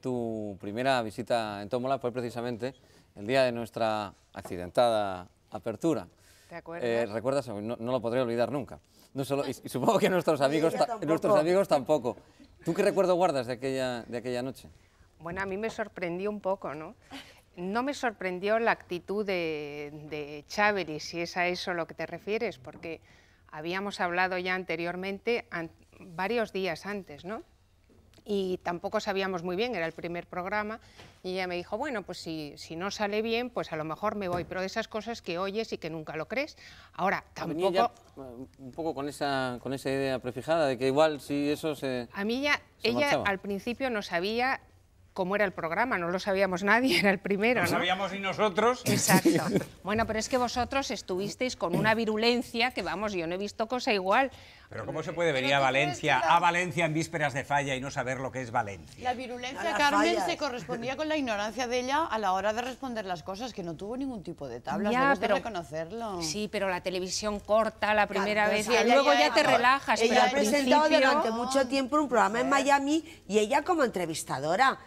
Tu primera visita en Tómola fue precisamente el día de nuestra accidentada apertura. ¿Te eh, Recuerdas, no, lo podré olvidar nunca. No y, supongo que nuestros amigos, nuestros amigos tampoco. ¿Tú qué recuerdo guardas de aquella, de aquella noche? Bueno, a mí me sorprendió un poco, ¿no? No me sorprendió la actitud de, de Cháveri, si es a eso lo que te refieres, porque habíamos hablado ya anteriormente, varios días antes, ¿no? y tampoco sabíamos muy bien, era el primer programa, y ella me dijo, bueno, pues si, si no sale bien, pues a lo mejor me voy, pero de esas cosas que oyes y que nunca lo crees. Ahora, tampoco... Eh, un poco con esa, con esa idea prefijada de que igual si eso se... A mí ya, ella al principio no sabía cómo era el programa, no lo sabíamos nadie, era el primero. No, lo sabíamos ni nosotros. Exacto. Bueno, pero es que vosotros estuvisteis con una virulencia que, vamos, yo no he visto cosa igual. Pero ¿cómo se puede venir a Valencia, a Valencia en vísperas de falla y no saber lo que es Valencia? La virulencia, Carmen, se correspondía con la ignorancia de ella a la hora de responder las cosas, que no tuvo ningún tipo de tablas, ya, de reconocerlo. Sí, pero la televisión corta la primera vez y luego ya, te relajas. Ella ha presentado durante mucho tiempo un programa en Miami y ella como entrevistadora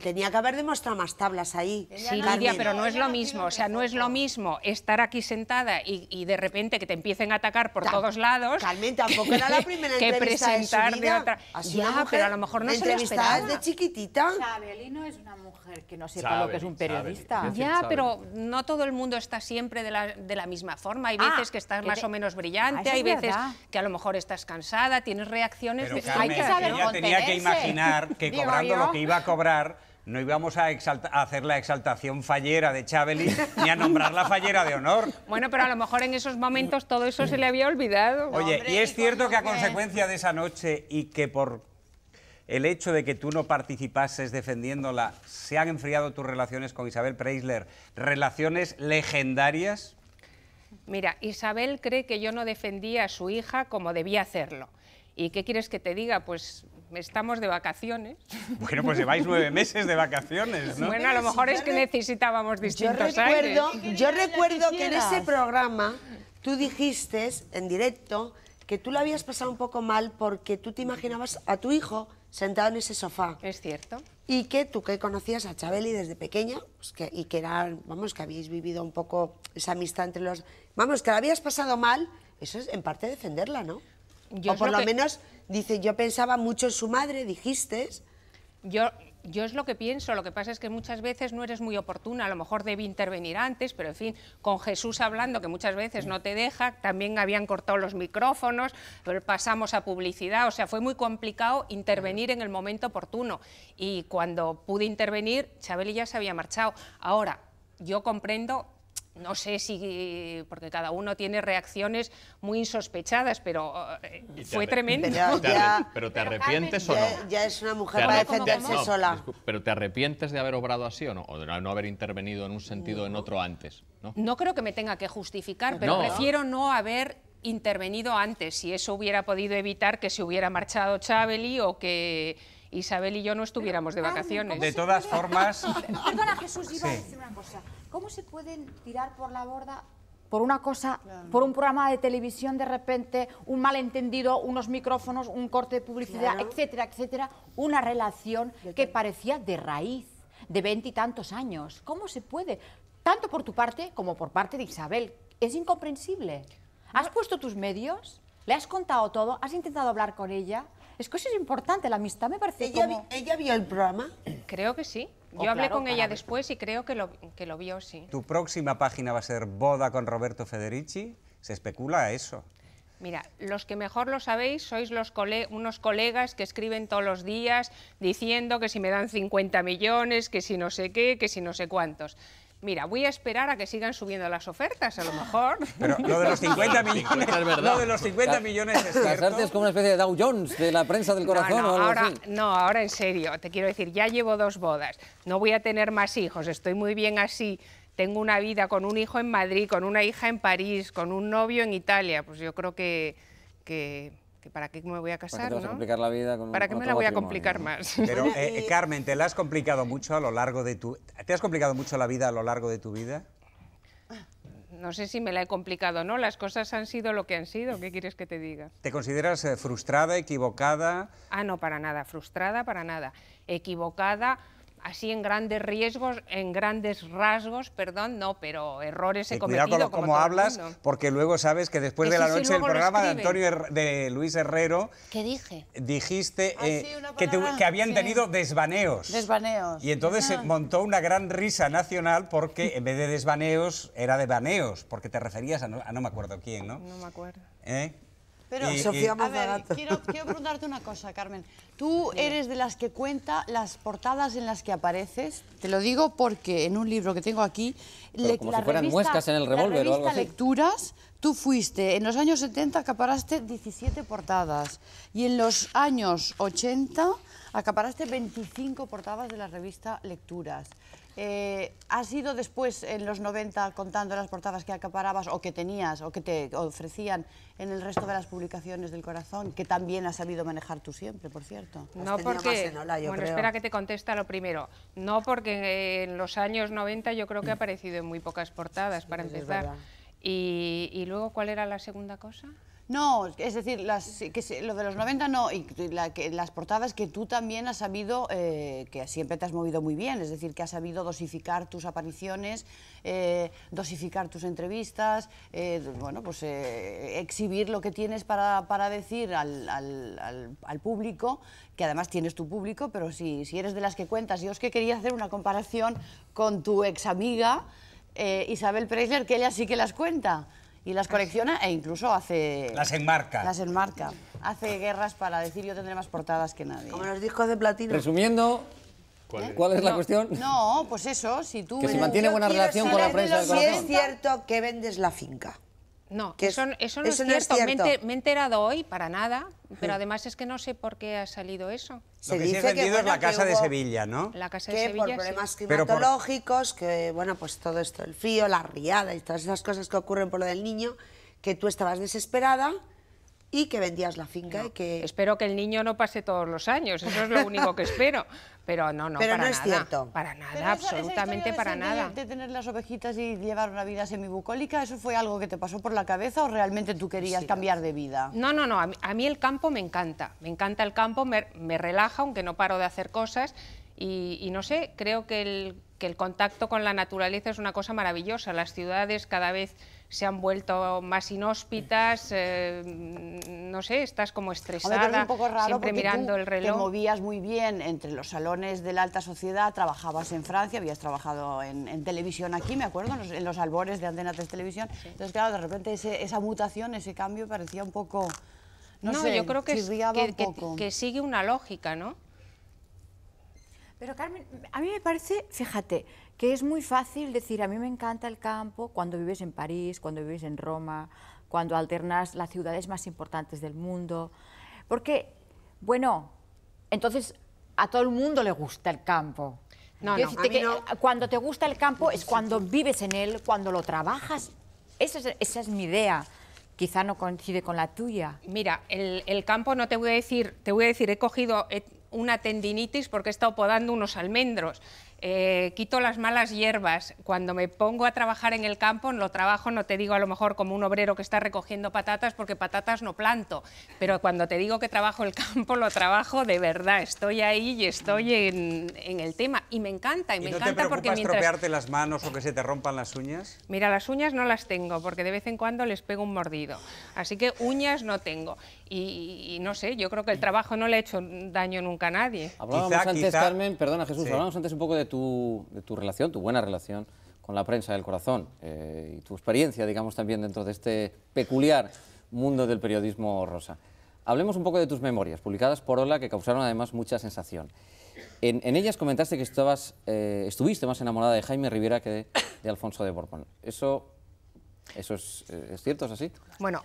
tenía que haber demostrado más tablas ahí. Sí, Lidia, pero no es lo mismo, o sea, no es lo mismo estar aquí sentada y, de repente que te empiecen a atacar por todos lados tampoco era la primera que entrevista presentar de, su vida. otra. Así ya, mujer, pero a lo mejor no se de chiquitita. Sabelino es una mujer que no sepa lo que es un periodista. ya, pero no todo el mundo está siempre de la, de la misma forma. Hay ah, veces que estás más o menos brillante, ah, hay veces que a lo mejor estás cansada, tienes reacciones. Pero de... Pues Carmen, hay que saber ella tenía que imaginar que cobrando lo que iba a cobrar no íbamos a, hacer la exaltación fallera de Chávez ni a nombrar la fallera de honor. Bueno, pero a lo mejor en esos momentos todo eso se le había olvidado. Oye, y es cierto que a consecuencia de esa noche y que por el hecho de que tú no participases defendiéndola, se han enfriado tus relaciones con Isabel Preisler, relaciones legendarias. Mira, Isabel cree que yo no defendía a su hija como debía hacerlo. ¿Y qué quieres que te diga? Pues estamos de vacaciones. Bueno, pues lleváis nueve meses de vacaciones, ¿no? Bueno, a lo mejor es que necesitábamos distintos yo recuerdo, Yo recuerdo que en ese programa tú dijiste en directo que tú lo habías pasado un poco mal porque tú te imaginabas a tu hijo sentado en ese sofá. Es cierto. Y que tú que conocías a Chabeli desde pequeña pues y que era, vamos, que habéis vivido un poco esa amistad entre los... Vamos, que la habías pasado mal, eso es en parte defenderla, ¿no? o por lo menos, dice, yo pensaba mucho en su madre, dijiste. Yo, yo es lo que pienso, lo que pasa es que muchas veces no eres muy oportuna, a lo mejor debí intervenir antes, pero en fin, con Jesús hablando, que muchas veces no te deja, también habían cortado los micrófonos, pero pasamos a publicidad, o sea, fue muy complicado intervenir en el momento oportuno. Y cuando pude intervenir, Chabeli ya se había marchado. Ahora, yo comprendo no sé si, porque cada uno tiene reacciones muy insospechadas, pero eh, fue tremendo. Pero, te arrepientes o no? Ya, es una mujer para defenderse sola. Pero ¿te arrepientes de haber obrado así o no? O de no haber intervenido en un sentido o en otro antes. ¿no? creo que me tenga que justificar, pero prefiero no haber intervenido antes, si eso hubiera podido evitar que se hubiera marchado Chabeli o que Isabel y yo no estuviéramos de vacaciones. De todas formas... Perdona, Jesús, iba a decir una cosa. ¿Cómo se pueden tirar por la borda por una cosa, por un programa de televisión de repente, un malentendido, unos micrófonos, un corte de publicidad, etcétera, etcétera, una relación que parecía de raíz, de veintitantos tantos años. ¿Cómo se puede? Tanto por tu parte como por parte de Isabel. Es incomprensible. ¿Has puesto tus medios? ¿Le has contado todo? ¿Has intentado hablar con ella? Es que eso es importante, la amistad me parece como... ¿Ella vio el programa? Creo que sí. Oh, Yo hablé con ella después y creo que lo, que vio, sí. ¿Tu próxima página va a ser Boda con Roberto Federici? Se especula eso. Mira, los que mejor lo sabéis sois unos colegas que escriben todos los días diciendo que si me dan 50 millones, que si no sé qué, que si no sé cuántos mira, voy a esperar a que sigan subiendo las ofertas, a lo mejor. Pero lo de los 50 millones, lo de los 50 millones es Casarte es como una especie de Dow Jones de la prensa del corazón. No, ahora, no, ahora en serio, te quiero decir, ya llevo dos bodas, no voy a tener más hijos, estoy muy bien así tengo una vida con un hijo en Madrid, con una hija en París, con un novio en Italia, pues yo creo que, que para qué me voy a casar, ¿Para qué ¿Para qué me la voy a complicar más? Pero, eh, Carmen, ¿te la has complicado mucho a lo largo de tu... ¿Te has complicado mucho la vida a lo largo de tu vida? no sé si me la he complicado o no, las cosas han sido lo que han sido, ¿qué quieres que te diga? ¿Te consideras eh, frustrada, equivocada? Ah, no, para nada, frustrada, para nada. Equivocada, así en grandes riesgos, en grandes rasgos, perdón, no, pero errores he eh, cometido. Cuidado cómo hablas, porque luego sabes que después de la noche del programa de Antonio de Luis Herrero, ¿qué dije? Dijiste ah, eh, que, habían tenido desvaneos. Desvaneos. Y entonces se ah. montó una gran risa nacional porque en vez de desvaneos era de baneos, porque te referías a no, me acuerdo quién, ¿no? No me acuerdo. ¿Eh? Pero, A ver, quiero, preguntarte una cosa, Carmen. Tú eres de las que cuenta las portadas en las que apareces. Te lo digo porque en un libro que tengo aquí... Le, como fueran en el revólver o algo así. Lecturas, tú fuiste, en los años 70 acaparaste 17 portadas y en los años 80 acaparaste 25 portadas de la revista Lecturas. Eh, ¿Has ido después en los 90 contando las portadas que acaparabas o que tenías o que te ofrecían en el resto de las publicaciones del corazón, que también has sabido manejar tú siempre, por cierto? No porque... bueno, espera que te contesta lo primero. No porque en los años 90 yo creo que ha aparecido en muy pocas portadas, para empezar. y luego, ¿cuál era la segunda cosa? No, es decir, que lo de los 90 no, y las portadas que tú también has sabido, eh, que siempre te has movido muy bien, es decir, que has sabido dosificar tus apariciones, eh, dosificar tus entrevistas, eh, bueno, pues exhibir lo que tienes para, decir al, público, que además tienes tu público, pero si, si eres de las que cuentas, yo es que quería hacer una comparación con tu ex amiga Isabel Preisler, que ella sí que las cuenta y las colecciona e incluso hace... Las enmarca. Las enmarca. Hace guerras para decir yo tendré más portadas que nadie. Como los discos de platino. Resumiendo, ¿Cuál, es, la cuestión? No, pues eso, si tú... Que si mantiene buena relación con la prensa del Si es cierto que vendes la finca. No, eso, no, es cierto. Me, he enterado hoy, para nada, pero además es que no sé por qué ha salido eso. Lo que dice sí he vendido es la Casa de Sevilla, ¿no? La Casa de que por problemas climatológicos, que bueno, pues todo esto, el frío, la riada y todas esas cosas que ocurren por lo del niño, que tú estabas desesperada y que vendías la finca y que... Espero que el niño no pase todos los años, eso es lo único que espero. Pero no, no, Pero para no es nada, cierto. Para nada, absolutamente para nada. De tener las ovejitas y llevar una vida semibucólica, ¿eso fue algo que te pasó por la cabeza o realmente tú querías cambiar de vida? No, no, no, a mí, el campo me encanta, me encanta el campo, me, relaja, aunque no paro de hacer cosas. y, no sé, creo que el, que el contacto con la naturaleza es una cosa maravillosa. Las ciudades cada vez se han vuelto más inhóspitas, eh, no sé, estás como estresada, siempre mirando el reloj. Te movías muy bien entre los salones de la alta sociedad, trabajabas en Francia, habías trabajado en, televisión aquí, me acuerdo, en los, albores de Antena 3 Televisión. Entonces, claro, de repente esa mutación, ese cambio parecía un poco... No, sé, yo creo Que, que sigue una lógica, ¿no? Pero Carmen, a mí me parece, fíjate, que es muy fácil decir, a mí me encanta el campo cuando vives en París, cuando vives en Roma, cuando alternas las ciudades más importantes del mundo, porque, bueno, entonces a todo el mundo le gusta el campo. No, no, no. Cuando te gusta el campo es cuando vives en él, cuando lo trabajas. Esa es, mi idea quizá no coincide con la tuya. Mira, el, campo no te voy a decir, te voy a decir, he cogido, una tendinitis porque he estado podando unos almendros. Eh, quito las malas hierbas. Cuando me pongo a trabajar en el campo, lo trabajo, no te digo a lo mejor como un obrero que está recogiendo patatas, porque patatas no planto. Pero cuando te digo que trabajo el campo, lo trabajo de verdad. Estoy ahí y estoy en, el tema. Y me encanta, y, me encanta te porque mientras... estropearte las manos o que se te rompan las uñas? Mira, las uñas no las tengo, porque de vez en cuando les pego un mordido. Así que uñas no tengo y, no sé, yo creo que el trabajo no le ha hecho daño nunca a nadie. Hablábamos antes, Carmen, perdona Jesús, hablábamos antes un poco de tu, de tu relación, tu buena relación con la prensa del corazón eh, y tu experiencia, digamos, también dentro de este peculiar mundo del periodismo rosa. Hablemos un poco de tus memorias, publicadas por Ola, que causaron además mucha sensación. En, ellas comentaste que estabas, eh, estuviste más enamorada de Jaime Rivera que de, de Alfonso de Borbón. Eso ¿Eso eh, es, cierto? ¿Es así? Bueno,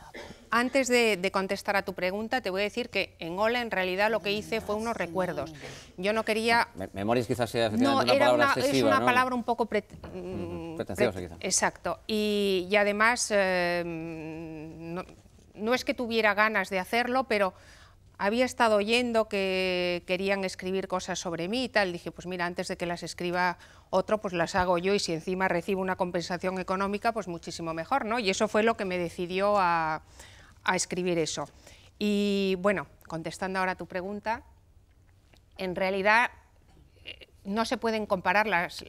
antes de, contestar a tu pregunta, te voy a decir que en Ola en realidad lo que hice fue unos recuerdos. Yo no quería... memorias quizás sea no, una palabra Es una palabra un poco... Mm, pretenciosa quizás. Exacto. Y, además, eh, no es que tuviera ganas de hacerlo, pero había estado oyendo que querían escribir cosas sobre mí y tal, dije, pues mira, antes de que las escriba otro, pues las hago yo y si encima recibo una compensación económica, pues muchísimo mejor, ¿no? Y eso fue lo que me decidió a, a escribir eso. Y bueno, contestando ahora a tu pregunta, en realidad no se pueden comparar las,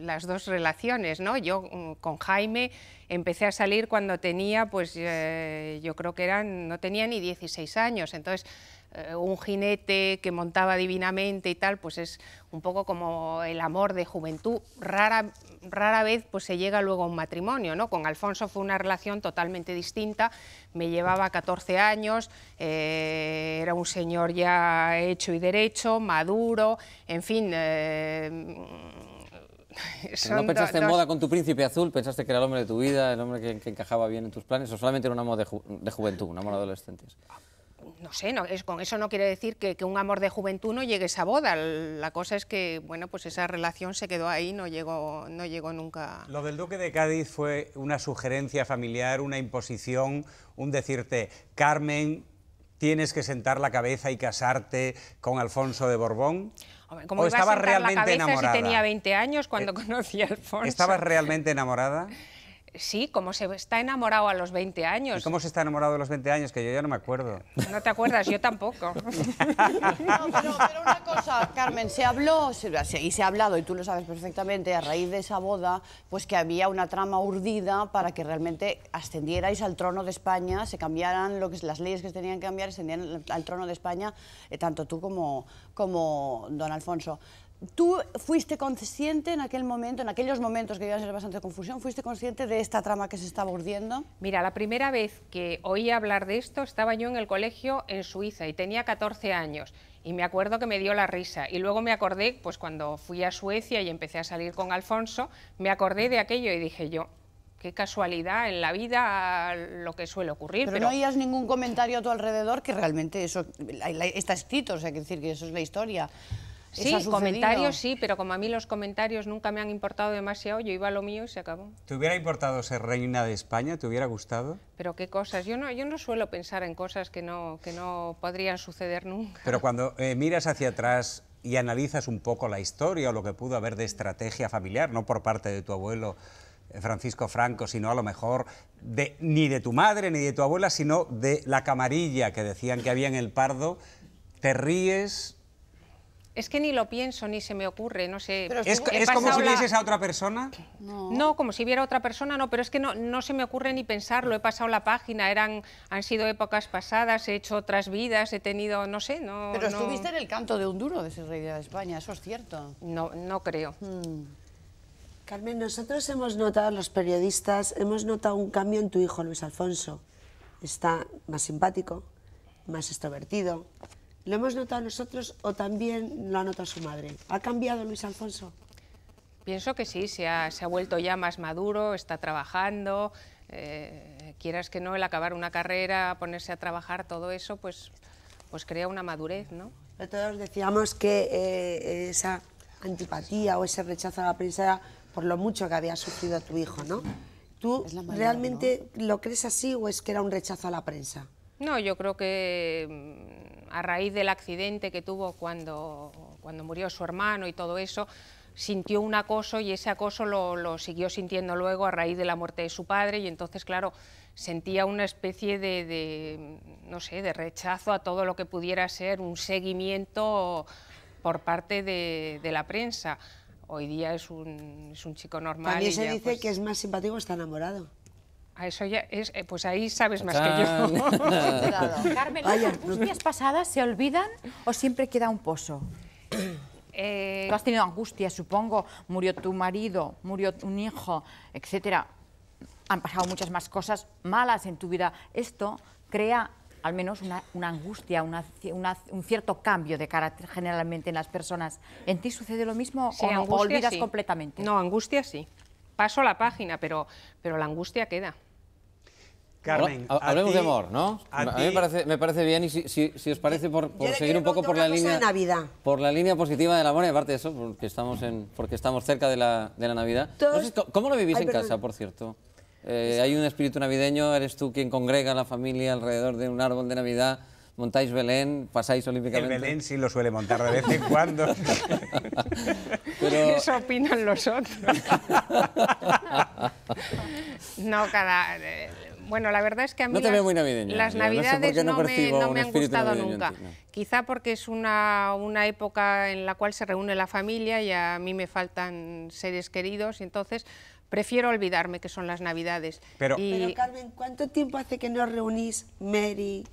las dos relaciones, ¿no? Yo mm, con Jaime empecé a salir cuando tenía, pues eh, yo creo que eran, no tenía ni 16 años, entonces eh, un jinete que montaba divinamente y tal, pues es un poco como el amor de juventud. Rara, rara vez pues se llega luego a un matrimonio, ¿no? Con Alfonso fue una relación totalmente distinta, me llevaba 14 años, eh, era un señor ya hecho y derecho, maduro, en fin... Eh, ¿No pensaste en moda con tu príncipe azul? ¿Pensaste que era el hombre de tu vida, el hombre que, encajaba bien en tus planes? ¿O solamente era un amor de, de juventud, un amor de adolescentes? no sé, con eso no quiere decir que, un amor de juventud no llegue a esa boda. La cosa es que, bueno, pues esa relación se quedó ahí, no llegó, no llegó nunca. Lo del Duque de Cádiz fue una sugerencia familiar, una imposición, un decirte, Carmen, tienes que sentar la cabeza y casarte con Alfonso de Borbón. ¿O realmente enamorada? si tenía 20 años cuando eh, conocí a Alfonso? ¿Estabas realmente enamorada? Sí, como se está enamorado a los 20 años. cómo se está enamorado a los 20 años? Que yo ya no me acuerdo. No te acuerdas, yo tampoco. no, pero, una cosa, Carmen, se habló, y se ha hablado, y tú lo sabes perfectamente, a raíz de esa boda, pues que había una trama urdida para que realmente ascendierais al trono de España, se cambiaran lo que, las leyes que tenían que cambiar, ascendieran al trono de España, eh, tanto tú como, como don Alfonso. ¿Tú fuiste consciente en aquel momento, en aquellos momentos que iba a ser bastante confusión, fuiste consciente de esta trama que se estaba urdiendo? Mira, la primera vez que oí hablar de esto estaba yo en el colegio en Suiza y tenía 14 años y me acuerdo que me dio la risa y luego me acordé, pues cuando fui a Suecia y empecé a salir con Alfonso, me acordé de aquello y dije yo, qué casualidad en la vida lo que suele ocurrir. Pero, no oías ningún comentario a tu alrededor que realmente eso está escrito, o sea, que decir que eso es la historia. Sí, comentarios sí, pero como a mí los comentarios nunca me han importado demasiado, yo iba a lo mío y se acabó. ¿Te hubiera importado ser reina de España? ¿Te hubiera gustado? Pero qué cosas, yo no, yo no suelo pensar en cosas que no, que no podrían suceder nunca. Pero cuando eh, miras hacia atrás y analizas un poco la historia o lo que pudo haber de estrategia familiar, no por parte de tu abuelo, eh, Francisco Franco, sino a lo mejor de, ni de tu madre ni de tu abuela, sino de la camarilla que decían que había en el Pardo, te ríes, es que ni lo pienso, ni se me ocurre, no sé. ¿Es, como si vieses a otra persona? No. como si viera a otra persona, no, pero es que no, no se me ocurre ni pensarlo. He pasado la página, eran, han sido épocas pasadas, he hecho otras vidas, he tenido, no sé, no... Pero estuviste en el canto de un duro de ese rey de España, eso es cierto. No, no creo. Hmm. Carmen, nosotros hemos notado, los periodistas, hemos notado un cambio en tu hijo, Luis Alfonso. Está más simpático, más extrovertido, ¿Lo hemos notado nosotros o también lo ha notado su madre? ¿Ha cambiado Luis Alfonso? Pienso que sí, se ha, se ha vuelto ya más maduro, está trabajando, eh, quieras que no, el acabar una carrera, ponerse a trabajar, todo eso, pues, pues crea una madurez, ¿no? todos decíamos que eh, esa antipatía o ese rechazo a la prensa era por lo mucho que había sufrido tu hijo, ¿no? ¿Tú realmente lo crees así o es que era un rechazo a la prensa? No, yo creo que a raíz del accidente que tuvo cuando, cuando murió su hermano y todo eso, sintió un acoso y ese acoso lo, siguió sintiendo luego a raíz de la muerte de su padre y entonces, claro, sentía una especie de, no sé, de rechazo a todo lo que pudiera ser un seguimiento por parte de, la prensa. Hoy día es un, es un chico normal. También y se dice pues que es más simpático está enamorado eso ya es, eh, pues ahí sabes más que yo. Carmen, ¿las angustias pasadas se olvidan o siempre queda un pozo? Eh... Tú has tenido angustias, supongo. Murió tu marido, murió un hijo, etcétera. Han pasado muchas más cosas malas en tu vida. Esto crea al menos una, angustia, un cierto cambio de carácter generalmente en las personas. ¿En ti sucede lo mismo o olvidas completamente? No, angustia sí paso la página, pero, pero la angustia queda. Carmen, hablemos de amor, ¿no? A, mí me parece, bien y si, si, os parece por, seguir un poco por la línea por la línea positiva del amor y aparte de eso porque estamos en porque estamos cerca de la, de la Navidad. ¿Cómo lo vivís en casa, por cierto? Eh, hay un espíritu navideño, eres tú quien congrega a la familia alrededor de un árbol de Navidad montáis Belén, pasáis olímpicamente. Belén sí lo suele montar de vez en cuando. Pero... Eso opinan los otros. no, cada... Eh, bueno, la verdad es que a mí no te las, navideña, las navidades no, me, han gustado nunca. Quizá porque es una, época en la cual se reúne la familia y a mí me faltan seres queridos y entonces prefiero olvidarme que son las navidades. Pero, pero Carmen, ¿cuánto tiempo hace que no reunís Mary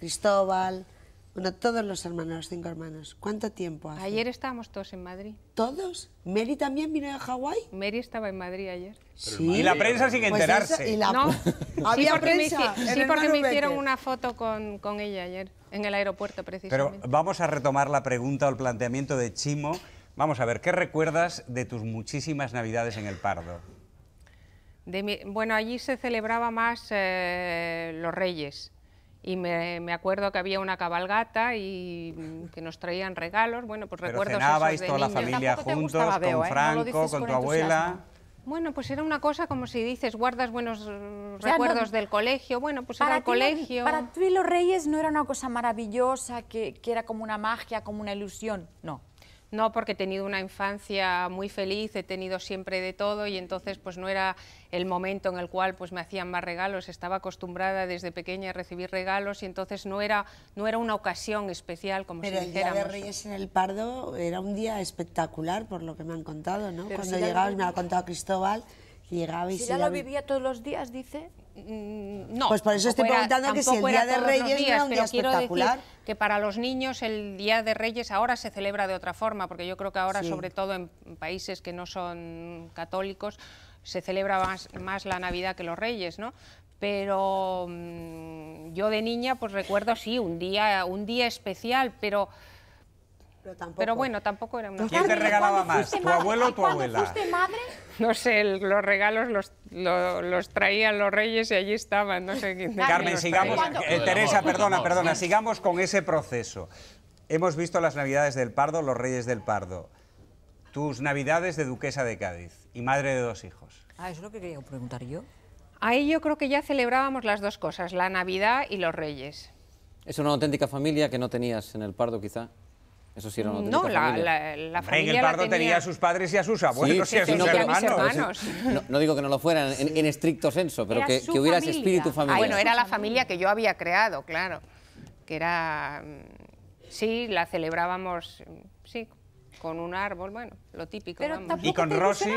Cristóbal, bueno, todos los hermanos, los cinco hermanos. ¿Cuánto tiempo hace? Ayer estábamos todos en Madrid. ¿Todos? ¿Mary también vino a Hawái? Mary estaba en Madrid ayer. Sí. Y la prensa sin pues enterarse. y la... sí porque, prensa me, sí porque me hicieron una foto con, ella ayer, en el aeropuerto precisamente. Pero vamos a retomar la pregunta o el planteamiento de Chimo. Vamos a ver, ¿qué recuerdas de tus muchísimas navidades en el Pardo? bueno, allí se celebraba más eh, los reyes y me, acuerdo que había una cabalgata y que nos traían regalos. Bueno, pues recuerdo recuerdos esos de toda la familia juntos, con ¿eh? Franco, con, tu abuela. Bueno, pues era una cosa como si dices, guardas buenos eh, recuerdos del colegio. Bueno, pues era el colegio. Para tú y los reyes no era una cosa maravillosa, que, que era como una magia, como una ilusión. No, no, porque he tenido una infancia muy feliz, he tenido siempre de todo y entonces pues no era el momento en el cual pues me hacían más regalos, estaba acostumbrada desde pequeña a recibir regalos y entonces no era, no era una ocasión especial como se si Pero el Día de Reyes en el Pardo era un día espectacular por lo que me han contado, ¿no? Cuando si me ha contado Cristóbal, llegaba y si ya lo vivía todos los días, dice. Mm, no. Pues por eso estoy preguntando que si Día de Reyes días, era un día que para los niños el Día de Reyes ahora se celebra de otra forma, porque yo creo que ahora, sobre todo en países que no son católicos, se celebra más, la Navidad que los Reyes, ¿no? Pero mm, yo de niña pues recuerdo, sí, un día, un día especial, pero pero, bueno, tampoco era una... ¿Quién te regalaba más, tu abuelo o tu abuela? madre? No sé, los regalos los, traían los reyes y allí estaban, no sé quién. Carmen, sigamos, eh, Teresa, perdona, perdona, sigamos con ese proceso. Hemos visto las navidades del Pardo, los reyes del Pardo. Tus navidades de duquesa de Cádiz y madre de dos hijos. Ah, eso es lo que quería preguntar yo. Ahí yo creo que ya celebrábamos las dos cosas, la Navidad y los Reyes. Es una auténtica familia que no tenías en el Pardo, quizá. Eso sí era No, la, familia. el Pardo tenía... a sus padres y a sus abuelos y a sus hermanos. ¿eh? No, digo que no lo fueran en, estricto senso, pero que, hubiera ese espíritu ah, familiar. bueno, era la familia que yo había creado, claro. Que era... Mm, sí, la celebrábamos con un árbol, bueno, lo típico. Y con Rosy,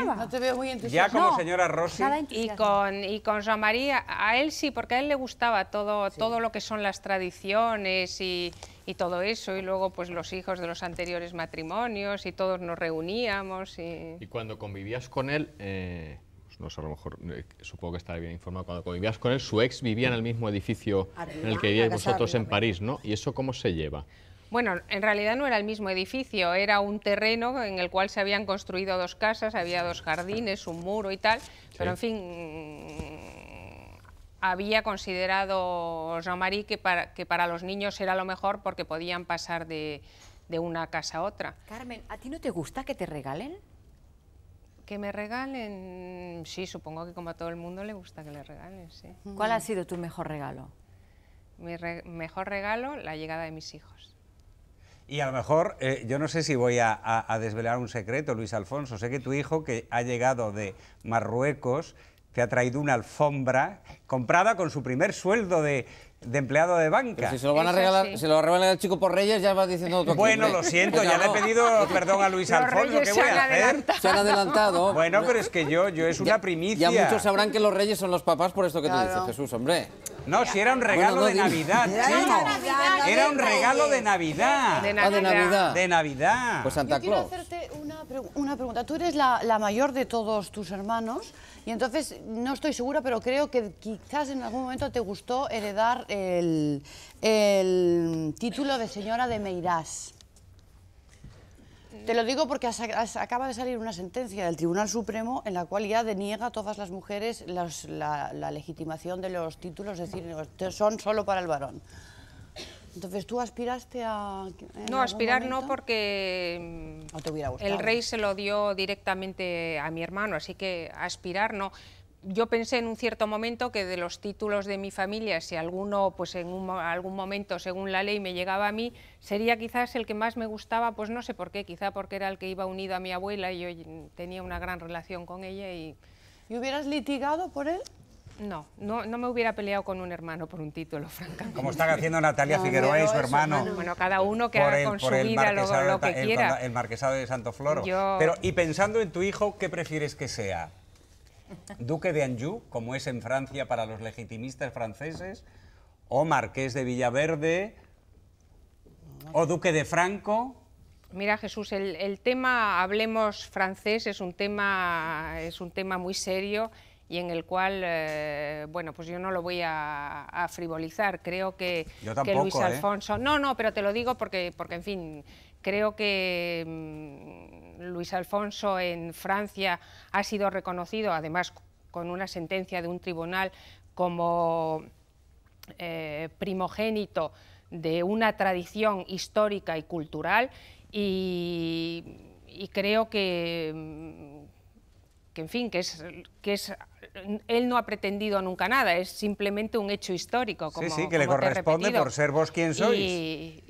ya como señora Rosy. Y con, y con María, a él sí, porque a él le gustaba todo, todo lo que son las tradiciones y, y, todo eso, y luego pues los hijos de los anteriores matrimonios, y todos nos reuníamos. Y, y cuando convivías con él... Eh, pues no sé, a lo mejor, eh, supongo que estaré bien informado. Cuando convivías con él, su ex vivía en el mismo edificio en el que vivíais vosotros en París, ¿no? ¿Y eso cómo se lleva? Bueno, en realidad no era el mismo edificio, era un terreno en el cual se habían construido dos casas, había dos jardines, un muro y tal, pero en fin, mm, había considerado Jean-Marie que para, que para los niños era lo mejor porque podían pasar de, una casa a otra. Carmen, ¿a ti no te gusta que te regalen? Que me regalen, sí, supongo que como a todo el mundo le gusta que le regalen, sí. ¿Cuál ha sido tu mejor regalo? Mi mejor regalo, la llegada de mis hijos. Y a lo mejor, eh, yo no sé si voy a, desvelar un secreto, Luis Alfonso. Sé que tu hijo, que ha llegado de Marruecos, te ha traído una alfombra comprada con su primer sueldo de, empleado de banca. si se lo van a regalar, lo al chico por Reyes, ya va diciendo Bueno, lo siento, ya le he pedido perdón a Luis Alfonso, ¿qué voy a hacer? Se han adelantado. Bueno, pero es que yo, yo es una primicia. Ya muchos sabrán que los Reyes son los papás por esto que tú dices, Jesús, hombre. No, si era un regalo de Navidad, Era un regalo de Navidad. Ah, de Navidad. de Navidad. Pues Santa quiero hacerte una, pregunta. Tú eres la, mayor de todos tus hermanos y entonces no estoy segura, pero creo que quizás en algún momento te gustó heredar el título de señora de Meirás. Te lo digo porque acaba de salir una sentencia del Tribunal Supremo en la cual ya deniega a todas las mujeres la, legitimación de los títulos, es decir, son solo para el varón. Entonces, ¿tú aspiraste a...? No, aspirar no, porque el rey se lo dio directamente a mi hermano, así que aspirar no yo pensé en un cierto momento que de los títulos de mi familia, si alguno pues en algún momento según la ley me llegaba a mí, sería quizás el que más me gustaba, pues no sé por qué, quizá porque era el que iba unido a mi abuela y yo tenía una gran relación con ella. ¿Y, ¿Y hubieras litigado por él? No, no, no, me hubiera peleado con un hermano por un título, francamente. Como están haciendo Natalia Figueroa y su hermano. Bueno, cada uno que haga con su vida lo, que quiera. El, marquesado de Santo Floro. Pero, y pensando en tu hijo, ¿qué prefieres que sea? Duque de Anjou, como es en Francia para los legitimistas franceses, o Marqués de Villaverde, o Duque de Franco. Mira Jesús, el, tema hablemos francés es un tema es un tema muy serio y en el cual, eh, bueno, pues yo no lo voy a, frivolizar. Creo que, Luis ¿eh? Alfonso. No, no, pero te lo digo porque, porque en fin, creo que mm, Luis Alfonso en Francia ha sido reconocido, además con una sentencia de un tribunal, como eh, primogénito de una tradición histórica y cultural y, creo que, en fin, que es, que es él no ha pretendido nunca nada, es simplemente un hecho histórico. Como, sí, sí, que le corresponde por ser vos quien sois.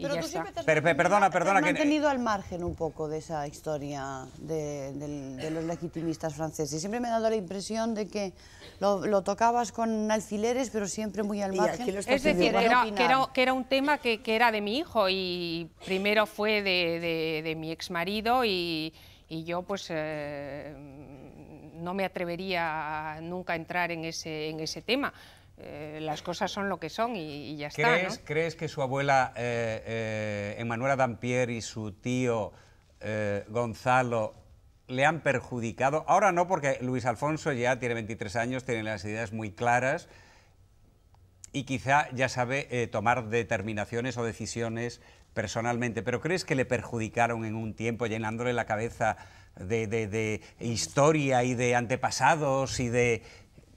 pero ya tú está. pero, perdona, perdona. Te mantenido al margen un poco de esa historia de, los legitimistas franceses. Siempre me ha dado la impresión de que lo, tocabas con alfileres, pero siempre muy al margen. Es decir, que era, un tema que, era de mi hijo y primero fue de, mi ex marido y, yo pues... Eh, no me atrevería nunca a entrar en ese, en ese tema. Eh, las cosas son lo que son y, ya está. ¿Crees que su abuela eh, eh, Emanuela Dampier y su tío Gonzalo le han perjudicado? Ahora no, porque Luis Alfonso ya tiene 23 años, tiene las ideas muy claras y quizá ya sabe tomar determinaciones o decisiones personalmente, pero ¿crees que le perjudicaron en un tiempo llenándole la cabeza de, historia y de antepasados y de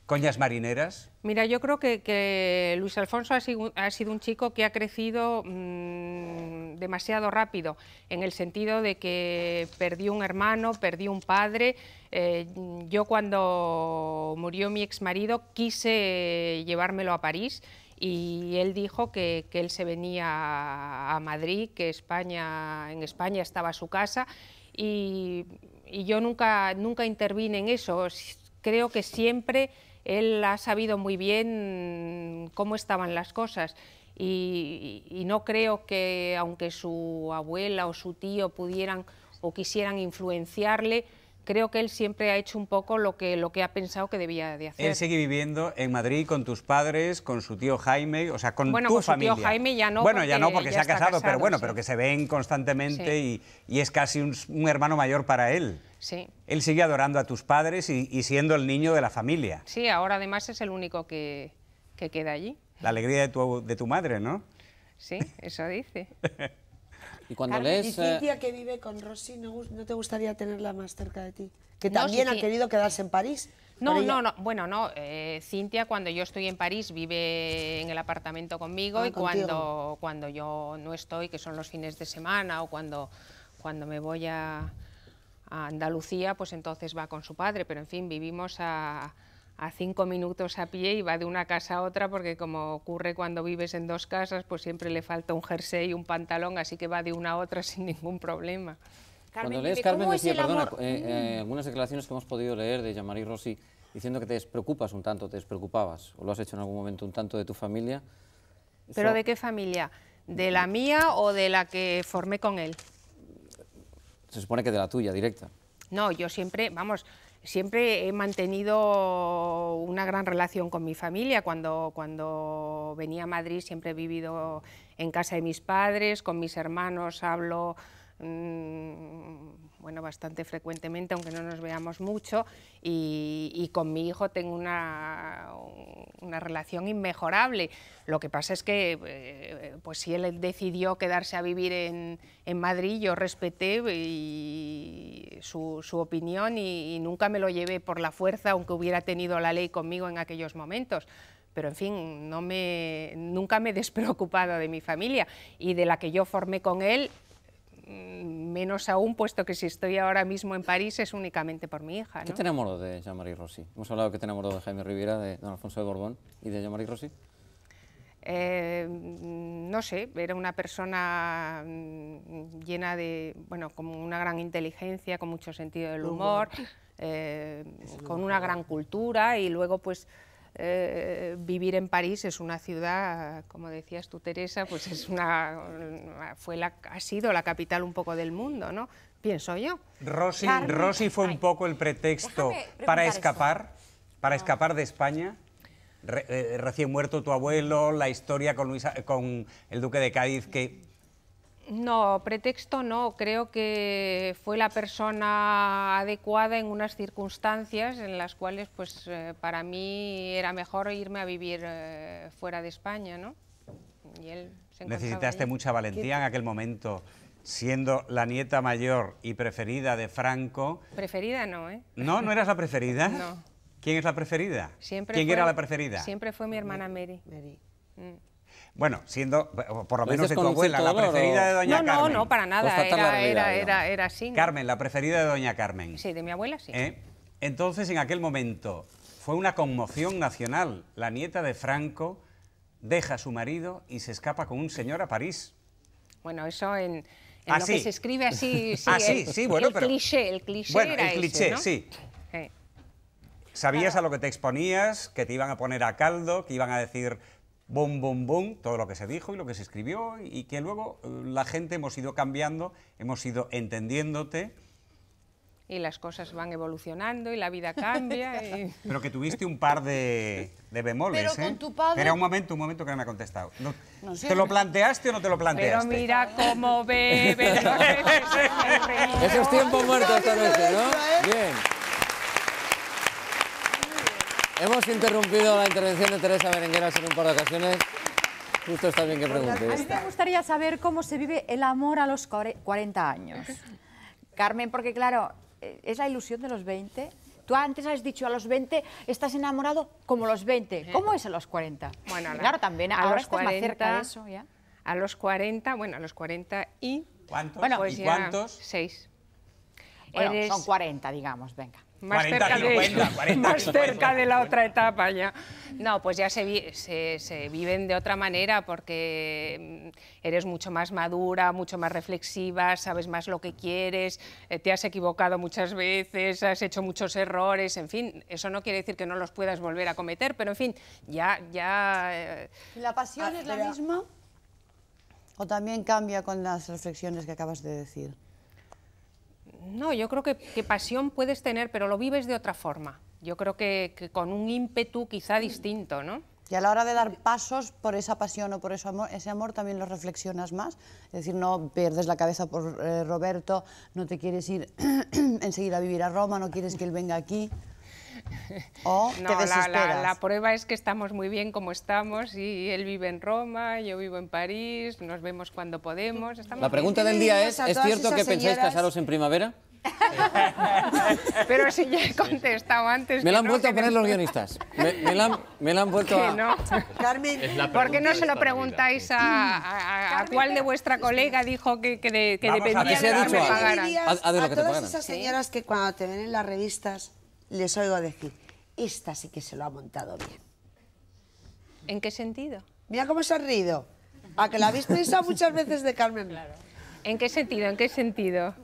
coñas marineras? Mira, yo creo que, Luis Alfonso ha sido, un chico que ha crecido mm, demasiado rápido, en el sentido de que perdió un hermano, perdió un padre. Eh, yo cuando murió mi exmarido quise llevármelo a París y él dijo que, él se venía a Madrid, que España, en España estaba su casa y, yo nunca, nunca intervine en eso. Creo que siempre él ha sabido muy bien cómo estaban las cosas. y, no creo que aunque su abuela o su tío pudieran o quisieran influenciarle, creo que él siempre ha hecho un poco lo que, lo que ha pensado que debía de hacer. Él sigue viviendo en Madrid con tus padres, con su tío Jaime, o sea, con tu familia. Bueno, su tío Jaime ya no. Bueno, ya no porque se ha casado, pero bueno, pero que se ven constantemente y, es casi un, hermano mayor para él. Sí. Él sigue adorando a tus padres y, y siendo el niño de la familia. Sí, ahora además es el único que, que queda allí. La alegría de tu, de tu madre, ¿no? Sí, eso dice. Y cuando Cintia, eh, que vive con Rosy, ¿no, te gustaría tenerla más cerca de ti? Que también ha querido quedarse en París. No, no, no, bueno, no, eh, Cintia cuando yo estoy en París vive en el apartamento conmigo ah, y cuando, cuando yo no estoy, que son los fines de semana o cuando, cuando me voy a Andalucía, pues entonces va con su padre, pero en fin, vivimos a, a cinco minutos a pie y va de una casa a otra porque como ocurre cuando vives en dos casas, pues siempre le falta un jersey y un pantalón, así que va de una a otra sin ningún problema. cuando lees Carmen decía, perdona, eh, eh, mm. algunas declaraciones que hemos podido leer de Yamari Rossi diciendo que te despreocupas un tanto, te despreocupabas, o lo has hecho en algún momento un tanto de tu familia. ¿Pero de qué familia? ¿De la mía o de la que formé con él? Se supone que de la tuya, directa. No, yo siempre, vamos, siempre he mantenido una gran relación con mi familia. Cuando, cuando venía a Madrid siempre he vivido en casa de mis padres, con mis hermanos hablo Mm, bueno, bastante frecuentemente, aunque no nos veamos mucho, y, con mi hijo tengo una, relación inmejorable. Lo que pasa es que, eh, pues si él decidió quedarse a vivir en, en Madrid, yo respeté eh, su, opinión y, nunca me lo llevé por la fuerza, aunque hubiera tenido la ley conmigo en aquellos momentos pero en fin, no me, nunca me he despreocupado de mi familia y de la que yo formé con él Mm, menos aún, puesto que si estoy ahora mismo en París es únicamente por mi hija. ¿Qué te enamoró de Jean-Marie Rossi? Hemos hablado que te enamoró de Jaime Rivera, de don Alfonso de Borbón y de Jean-Marie Rossi. Eh, mm, no sé, era una persona mm, llena de, bueno, con una gran inteligencia, con mucho sentido del humor, eh, con una gran cultura y luego pues eh, vivir en París es una ciudad, como decías tú Teresa, pues es una, fue la, ha sido la capital un poco del mundo, ¿no? Pienso yo. Rosy, fue un poco el pretexto para escapar, para ah. escapar de España. Eh, recién muerto tu abuelo, la historia con, con el duque de Cádiz que no, pretexto no. Creo que fue la persona adecuada en unas circunstancias en las cuales, pues, eh, para mí era mejor irme a vivir eh, fuera de España, ¿no? Y él Necesitaste mucha valentía en aquel momento, siendo la nieta mayor y preferida de Franco. Preferida no, ¿eh? No, no eras la preferida. no. ¿Quién es la preferida? Siempre ¿Quién era la preferida? Siempre fue mi hermana Mary. Mary. Mm. Bueno, siendo, por lo pues menos de tu abuela, la preferida de Doña Carmen. No, no, no, para nada, era, era, era, así. Carmen, la preferida de Doña Carmen. Sí, de mi abuela, sí. ¿Eh? Entonces, en aquel momento, fue una conmoción nacional. La nieta de Franco deja a su marido y se escapa con un señor a París. Bueno, eso en, ah, lo que se escribe así, ah, sí, sí, bueno, el cliché, el cliché bueno, el cliché, sí. Sabías a lo que te exponías, que te iban a poner a caldo, que iban a decir bom, bum, bum! todo lo que se dijo y lo que se escribió y que luego la gente hemos ido cambiando, hemos ido entendiéndote. Y las cosas van evolucionando y la vida cambia. Pero que tuviste un par de, de bemoles, Pero ¿eh? con tu padre... un momento, un momento que no me ha contestado. ¿Te lo planteaste o no te lo planteaste? Pero mira cómo bebe. Esos tiempos muertos esta noche, ¿no? Bien. Hemos interrumpido la intervención de Teresa Berengueras en un par de ocasiones. Justo está bien que pregunte. A mí me gustaría saber cómo se vive el amor a los 40 años. Carmen, porque claro, eh, es la ilusión de los 20. Tú antes has dicho a los 20 estás enamorado como los 20. Eh. ¿Cómo es a los 40? Bueno, claro, también a ahora los 40, más cerca de eso ya. A los 40, bueno, a los 40 y... ¿Cuántos? Bueno, ¿Y pues cuántos? Seis. Bueno, son 40, digamos, venga. Más cerca, de, la otra etapa ya. No, pues ya se, viven de otra manera porque mm, eres mucho más madura, mucho más reflexiva, sabes más lo que quieres, eh, te has equivocado muchas veces, has hecho muchos errores, en fin, eso no quiere decir que no los puedas volver a cometer, pero en fin, ya... ya eh, ¿La pasión ah, es la misma? ¿O también cambia con las reflexiones que acabas de decir? No, yo creo que, pasión puedes tener, pero lo vives de otra forma. Yo creo que, con un ímpetu quizá distinto, ¿no? Y a la hora de dar pasos por esa pasión o por ese amor, ese amor también lo reflexionas más. Es decir, no pierdes la cabeza por eh, Roberto, no te quieres ir enseguida a vivir a Roma, no quieres que él venga aquí. no, la, prueba es que estamos muy bien como estamos y él vive en Roma, yo vivo en París, nos vemos cuando podemos. la pregunta del día es, ¿es cierto que pensáis casaros en primavera? Pero si ya he contestado antes. Me la han vuelto a poner los guionistas. Me, han, vuelto a. Carmen, ¿por qué no se lo preguntáis a, cuál de vuestra colega dijo que, dependía de que A, todas esas señoras que cuando te ven en las revistas les oigo decir, esta sí que se lo ha montado bien. ¿En qué sentido? Mira cómo se ha reído. A que la habéis pensado muchas veces de Carmen. Claro. ¿En qué sentido? ¿En qué sentido?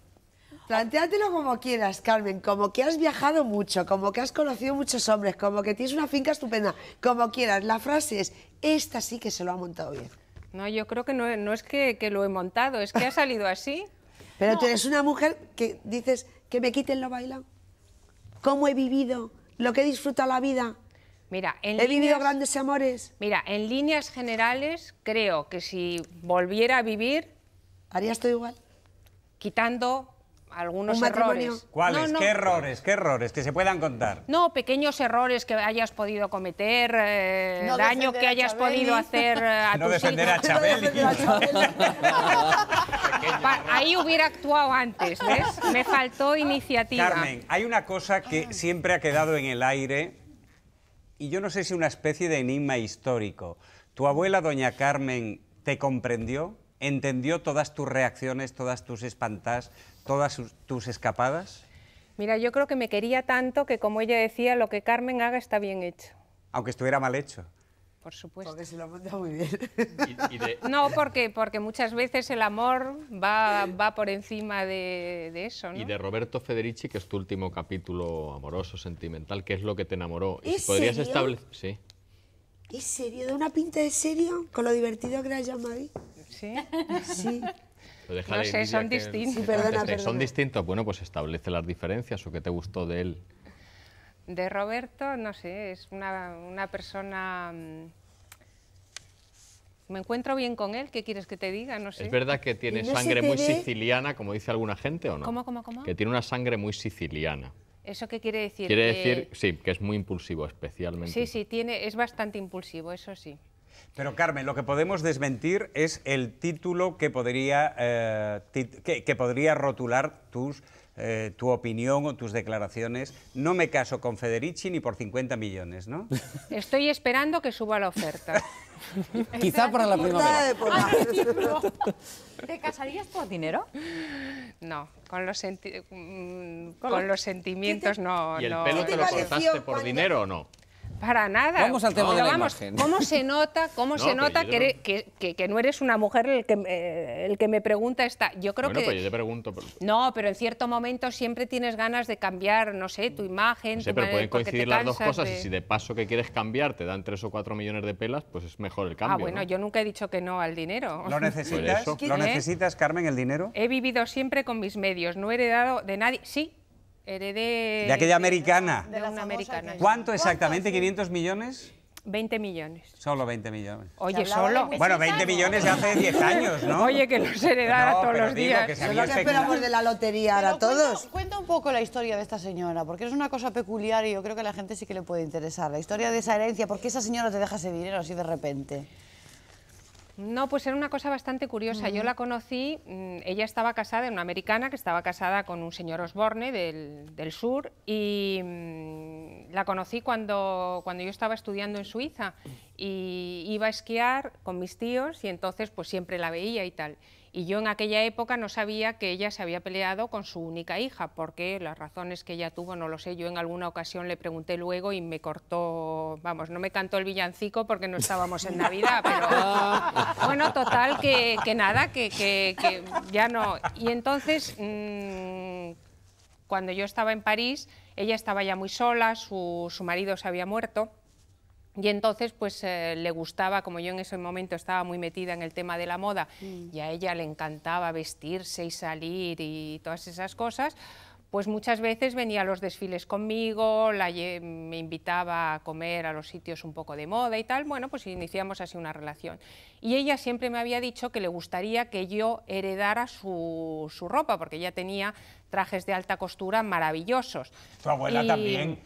Plantéatelo como quieras, Carmen, como que has viajado mucho, como que has conocido muchos hombres, como que tienes una finca estupenda, como quieras. La frase es, esta sí que se lo ha montado bien. No, yo creo que no, es que, lo he montado, es que ha salido así. Pero tú eres una mujer que dices que me quiten lo baila cómo he vivido, lo que he disfrutado la vida. Mira, he vivido grandes amores. Mira, en líneas generales creo que si volviera a vivir... ¿Harías todo igual? Quitando algunos errores. ¿Cuáles? ¿Qué errores? ¿Qué errores que se puedan contar? No, pequeños errores que hayas podido cometer, eh, daño que hayas podido hacer eh, a no No defender a Ahí hubiera actuado antes, ¿ves? Me faltó iniciativa. Carmen, hay una cosa que ah. siempre ha quedado en el aire y yo no sé si una especie de enigma histórico. ¿Tu abuela, doña Carmen, te comprendió? ¿Entendió todas tus reacciones, todas tus espantas, todas tus escapadas? Mira, yo creo que me quería tanto que, como ella decía, lo que Carmen haga está bien hecho. Aunque estuviera mal hecho por supuesto. Porque se lo ha muy bien. No, porque, porque muchas veces el amor va, va por encima de, eso. Y de Roberto Federici, que es tu último capítulo amoroso, sentimental, ¿qué es lo que te enamoró? ¿Y ¿Es podrías serio? establecer. Sí. ¿Es serio? ¿De una pinta de serio? Con lo divertido que era ya llamado Sí. Sí. no sé, son distintos. Sí, Son distintos. Bueno, pues establece las diferencias o qué te gustó de él. De Roberto, no sé, es una, una persona... Mm, Me encuentro bien con él, ¿qué quieres que te diga? No sé. ¿Es verdad que tiene sangre muy siciliana, como dice alguna gente, o no? ¿Cómo, cómo, cómo? Que tiene una sangre muy siciliana. ¿Eso qué quiere decir? Quiere decir, sí, que es muy impulsivo especialmente. Sí, sí, tiene, es bastante impulsivo, eso sí. Pero Carmen, lo que podemos desmentir es el título que podría, eh, que podría rotular tus eh, tu opinión o tus declaraciones. No me caso con Federici ni por 50 millones, ¿no? Estoy esperando que suba la oferta. Quizá para la primavera. ¿Te casarías por dinero? No, con los, mm, sentimientos no. ¿Y el pelo te lo cortaste por dinero o no? para nada. Vamos al tema de la ¿Cómo se nota, cómo se nota que, que, no eres una mujer el que, eh, el que me pregunta esta? Yo creo que... yo te pregunto... No, pero en cierto momento siempre tienes ganas de cambiar, no sé, tu imagen... No pero pueden coincidir las dos cosas y si de paso que quieres cambiar te dan tres o cuatro millones de pelas, pues es mejor el ah, cambio. Ah, bueno, yo nunca he dicho que no al dinero. ¿Lo pues necesitas? ¿Lo necesitas, Carmen, el dinero? He vivido siempre con mis medios, no he heredado de nadie... Sí, Heredé... De aquella americana. De, americana. ¿Cuánto exactamente? ¿500 millones? 20 millones. Solo 20 millones. Oye, solo. Bueno, 20 millones de hace 10 años, ¿no? Oye, que los heredara todos los días. Que lo que esperamos de la lotería ahora todos. Cuenta un poco la historia de esta señora, porque es una cosa peculiar y yo creo que a la gente sí que le puede interesar. La historia de esa herencia, ¿por qué esa señora te deja ese dinero así de repente? No, pues era una cosa bastante curiosa. Yo la conocí, mm, ella estaba casada, una americana que estaba casada con un señor Osborne del, sur y mm, la conocí cuando, cuando yo estaba estudiando en Suiza y iba a esquiar con mis tíos y entonces pues siempre la veía y tal. Y yo en aquella época no sabía que ella se había peleado con su única hija, porque las razones que ella tuvo no lo sé. Yo en alguna ocasión le pregunté luego y me cortó, vamos, no me cantó el villancico porque no estábamos en Navidad, pero bueno, total, que, nada, que, ya no. Y entonces, mm, cuando yo estaba en París, ella estaba ya muy sola, su, su marido se había muerto. Y entonces pues eh, le gustaba, como yo en ese momento estaba muy metida en el tema de la moda mm. y a ella le encantaba vestirse y salir y todas esas cosas, pues muchas veces venía a los desfiles conmigo, me invitaba a comer a los sitios un poco de moda y tal, bueno, pues iniciamos así una relación. Y ella siempre me había dicho que le gustaría que yo heredara su, ropa, porque ella tenía trajes de alta costura maravillosos. Su abuela también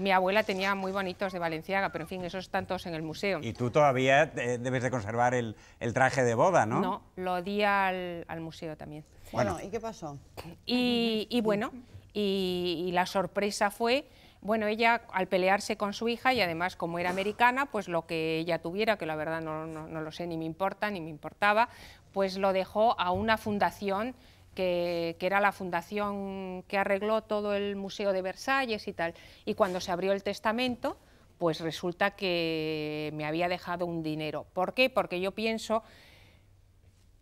mi abuela tenía muy bonitos de Valenciaga, pero en fin, esos tantos en el museo. Y tú todavía eh, debes de conservar el, traje de boda, ¿no? No, lo di al, museo también. Bueno, ¿y qué pasó? Y, bueno, y, la sorpresa fue bueno, ella al pelearse con su hija y además como era americana, pues lo que ella tuviera, que la verdad no, lo sé, ni me importa, ni me importaba, pues lo dejó a una fundación que, era la fundación que arregló todo el Museo de Versalles y tal. Y cuando se abrió el testamento, pues resulta que me había dejado un dinero. ¿Por qué? Porque yo pienso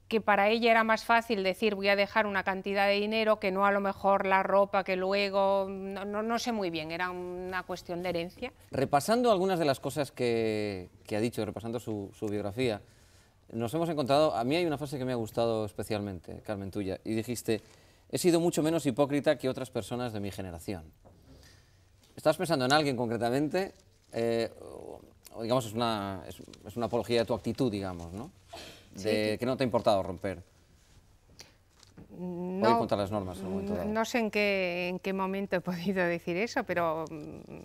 que para ella era más fácil decir voy a dejar una cantidad de dinero que no a lo mejor la ropa que luego, no, sé muy bien, era una cuestión de herencia. Repasando algunas de las cosas que, ha dicho, repasando su, su biografía, nos hemos encontrado, a mí hay una frase que me ha gustado especialmente, Carmen, tuya, y dijiste, he sido mucho menos hipócrita que otras personas de mi generación. ¿Estás pensando en alguien concretamente? Eh, o, digamos, es una, es, una, apología de tu actitud, digamos, ¿no? De que no te ha importado romper. Mm, no, las normas en momento mm, No sé en qué, en qué momento he podido decir eso, pero... Mm,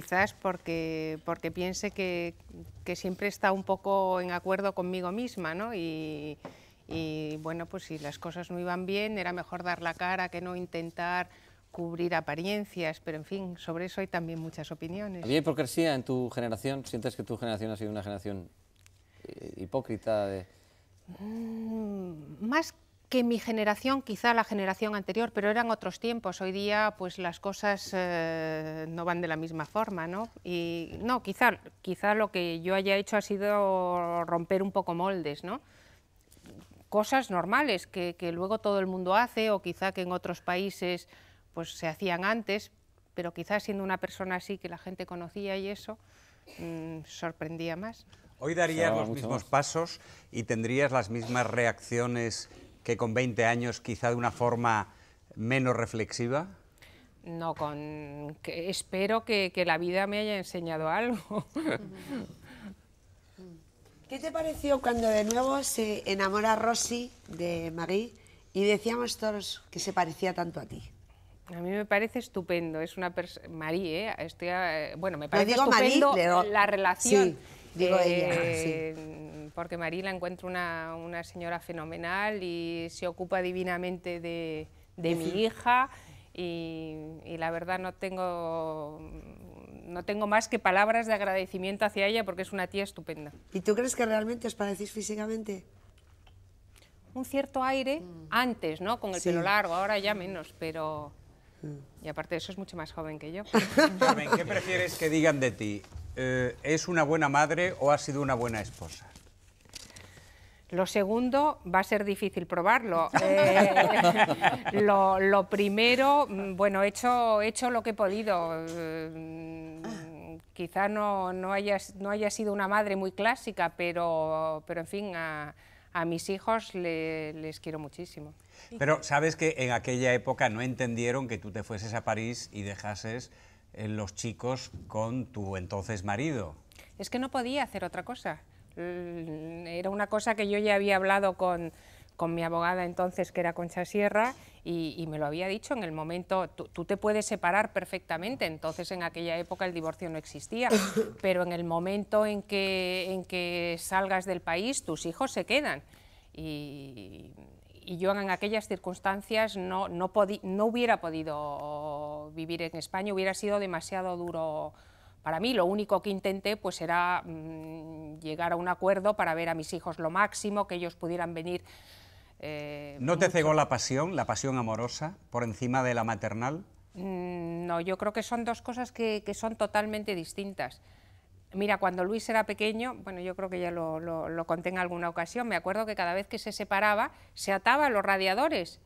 quizás porque, porque piense que, que, siempre está un poco en acuerdo conmigo misma, ¿no? Y, bueno, pues si las cosas no iban bien, era mejor dar la cara que no intentar cubrir apariencias, pero en fin, sobre eso hay también muchas opiniones. ¿Había hipocresía en tu generación? ¿Sientes que tu generación ha sido una generación eh, hipócrita? De... Mm, más que mi generación, quizá la generación anterior, pero eran otros tiempos. Hoy día, pues las cosas eh, no van de la misma forma, ¿no? Y no, quizá, quizá lo que yo haya hecho ha sido romper un poco moldes, ¿no? Cosas normales que, luego todo el mundo hace o quizá que en otros países pues se hacían antes, pero quizá siendo una persona así que la gente conocía y eso, mm, sorprendía más. Hoy darías los mismos pasos y tendrías las mismas reacciones que con 20 años quizá de una forma menos reflexiva? No, con espero que, la vida me haya enseñado algo. ¿Qué te pareció cuando de nuevo se enamora Rosy de Marie y decíamos todos que se parecía tanto a ti? A mí me parece estupendo, es una persona... Marie, ¿eh? ¿eh? bueno, me parece estupendo la relación... Digo eh, Porque Marila la encuentro una, señora fenomenal y se ocupa divinamente de, mi hija. Y, la verdad no tengo, no tengo más que palabras de agradecimiento hacia ella porque es una tía estupenda. ¿Y tú crees que realmente os parecís físicamente? Un cierto aire mm. antes, ¿no? Con el pelo largo, ahora ya menos, pero... Mm. Y aparte de eso es mucho más joven que yo. ¿qué prefieres que digan de ti? Eh, ¿es una buena madre o ha sido una buena esposa? Lo segundo va a ser difícil probarlo. Eh, lo, primero, mm, bueno, he hecho, hecho lo que he podido. Mm, quizá no, haya, no haya sido una madre muy clásica, pero, en fin, a, mis hijos les quiero muchísimo. Pero sabes que en aquella época no entendieron que tú te fueses a París y dejases los chicos con tu entonces marido? Es que no podía hacer otra cosa. Mm, era una cosa que yo ya había hablado con, con mi abogada entonces, que era Concha Sierra, y, me lo había dicho en el momento, tú, te puedes separar perfectamente, entonces en aquella época el divorcio no existía, pero en el momento en que, en que salgas del país, tus hijos se quedan. Y y yo en aquellas circunstancias no, no, no hubiera podido vivir en España, hubiera sido demasiado duro para mí. Lo único que intenté pues era mm, llegar a un acuerdo para ver a mis hijos lo máximo, que ellos pudieran venir. Eh, ¿No te cegó la pasión, la pasión amorosa, por encima de la maternal? Mm, no, yo creo que son dos cosas que son totalmente distintas. Mira, cuando Luis era pequeño, bueno, yo creo que ya lo, conté en alguna ocasión, me acuerdo que cada vez que se separaba se ataba los radiadores.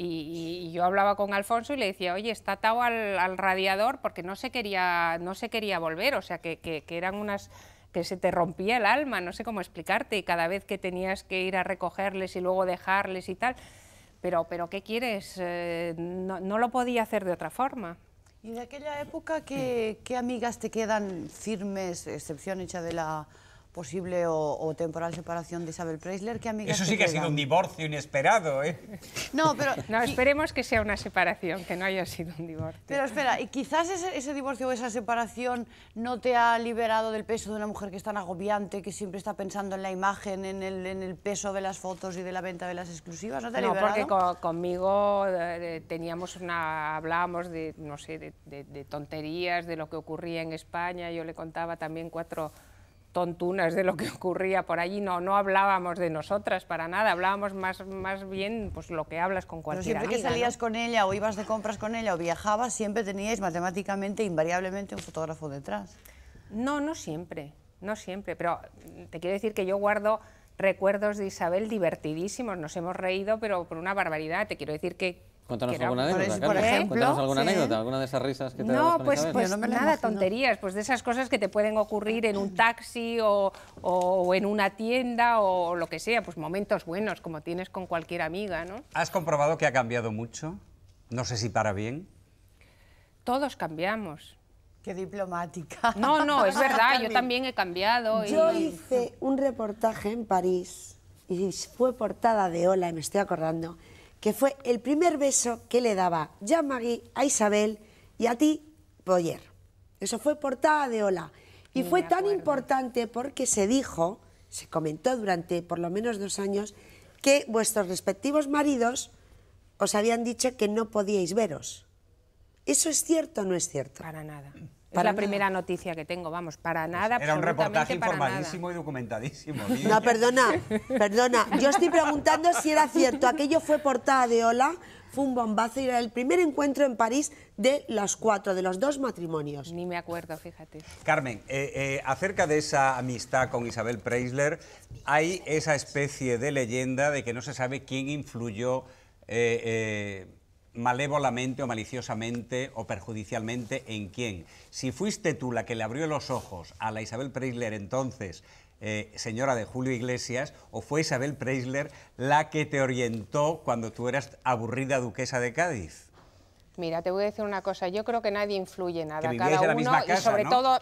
Y, yo hablaba con Alfonso y le decía, oye, está atado al, radiador porque no se quería, no se quería volver, o sea, que, eran unas que se te rompía el alma, no sé cómo explicarte, y cada vez que tenías que ir a recogerles y luego dejarles y tal. Pero, pero ¿qué quieres? Eh, no lo podía hacer de otra forma. ¿Y de aquella época qué, qué amigas te quedan firmes, excepción hecha de la posible o, temporal separación de Isabel Preisler. ¿Qué amigas Eso sí que, ha sido un divorcio inesperado, ¿eh? No, pero... No, esperemos que sea una separación, que no haya sido un divorcio. Pero espera, y quizás ese, divorcio o esa separación no te ha liberado del peso de una mujer que es tan agobiante, que siempre está pensando en la imagen, en el, peso de las fotos y de la venta de las exclusivas, ¿no te ha no, porque conmigo teníamos una... hablábamos de, no sé, de tonterías, de lo que ocurría en España, yo le contaba también cuatro de lo que ocurría por allí, no, no hablábamos de nosotras para nada, hablábamos más, más bien pues lo que hablas con cualquier Pero siempre que salías con ella o ibas de compras con ella o viajabas, siempre teníais matemáticamente, invariablemente un fotógrafo detrás. No, no siempre, no siempre, pero te quiero decir que yo guardo recuerdos de Isabel divertidísimos, nos hemos reído, pero por una barbaridad, te quiero decir que Cuéntanos alguna anécdota, por ejemplo, alguna de esas risas que te No, pues, pues nada, tonterías, pues de esas cosas que te pueden ocurrir en un taxi o, o, en una tienda o lo que sea, pues momentos buenos como tienes con cualquier amiga, ¿no? ¿Has comprobado que ha cambiado mucho? No sé si para bien. Todos cambiamos. Qué diplomática. No, no, es verdad, yo también he cambiado. Yo hice un reportaje en París y fue portada de Hola, y me estoy acordando que fue el primer beso que le daba Jean Maggie a Isabel y a ti, Boyer. Eso fue portada de Hola. Y fue tan importante porque se dijo, se comentó durante por lo menos dos años, que vuestros respectivos maridos os habían dicho que no podíais veros. ¿Eso es cierto o no es cierto? Para nada. Para es la primera noticia que tengo, vamos, para pues nada. era un reportaje informadísimo y documentadísimo. No, perdona, perdona. Yo estoy preguntando si era cierto. Aquello fue portada de Ola, fue un bombazo y era el primer encuentro en París de los cuatro, de los dos matrimonios. Ni me acuerdo, fíjate. Carmen, eh, eh, acerca de esa amistad con Isabel Preisler, hay esa especie de leyenda de que no se sabe quién influyó. Eh, malévolamente o maliciosamente o perjudicialmente en quién. Si fuiste tú la que le abrió los ojos a la Isabel Preisler entonces, eh, señora de Julio Iglesias, o fue Isabel Preisler la que te orientó cuando tú eras aburrida duquesa de Cádiz. Mira, te voy a decir una cosa, yo creo que nadie influye nada, cada uno, y sobre todo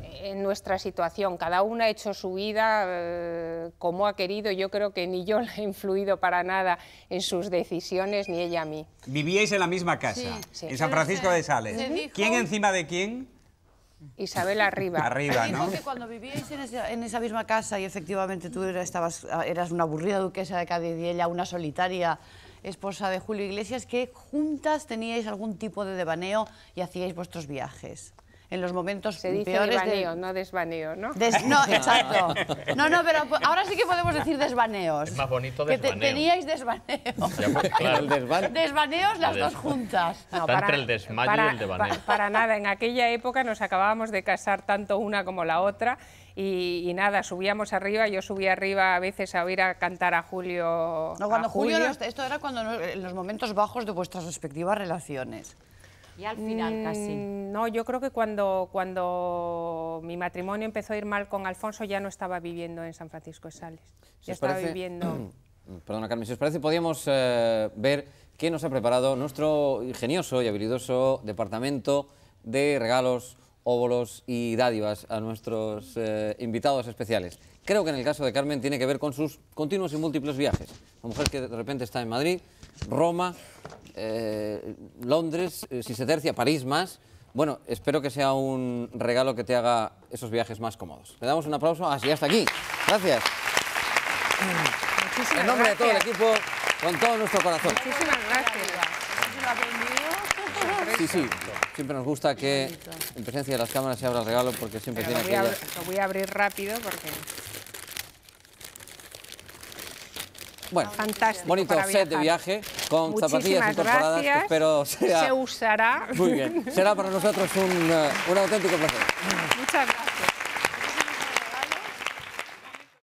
en nuestra situación. Cada una ha hecho su vida eh, como ha querido. Yo creo que ni yo la he influido para nada en sus decisiones, ni ella a mí. Vivíais en la misma casa, en San Francisco de Sales. ¿Quién encima de quién? Isabel arriba. Arriba, ¿no? Dijo que cuando vivíais en esa, misma casa y efectivamente tú eras, estabas, eras una aburrida duquesa de Cádiz y ella una solitaria esposa de Julio Iglesias, que juntas teníais algún tipo de devaneo y hacíais vuestros viajes en los momentos Se dice desvaneo, no desvaneo, ¿no? No, exacto. No, no, pero ahora sí que podemos decir desvaneos. Es más bonito desvaneo. Que teníais desvaneos. Pues, claro. Desvaneos las dos juntas. No, para, entre el desmayo y el desvaneo. Para, para nada, en aquella época nos acabábamos de casar tanto una como la otra y, nada, subíamos arriba, yo subía arriba a veces a oír a cantar a Julio. No, cuando Julio, esto era cuando en eh, los momentos bajos de vuestras respectivas relaciones y al final casi. Mm, no, yo creo que cuando, cuando mi matrimonio empezó a ir mal con Alfonso ya no estaba viviendo en San Francisco de Sales. ya estaba viviendo... Mm, perdona, Carmen, si os parece, podríamos eh, ver qué nos ha preparado nuestro ingenioso y habilidoso departamento de regalos, óvolos y dádivas a nuestros eh, invitados especiales. Creo que en el caso de Carmen tiene que ver con sus continuos y múltiples viajes. La mujer que de repente está en Madrid, Roma, eh, Londres, eh, si se tercia, París más. Bueno, espero que sea un regalo que te haga esos viajes más cómodos. Le damos un aplauso. Así hasta aquí. Gracias. en nombre de todo el equipo, con todo nuestro corazón. Muchísimas gracias. Sí, sí. Siempre nos gusta que en presencia de las cámaras se abra el regalo porque siempre tiene que... Lo voy a abrir rápido porque... Bueno, fantástico. Bonito set de viaje con zapatillas incorporadas. Que espero sea, se usará. Muy bien. Será para nosotros un, eh, un auténtico placer. Muchas gracias.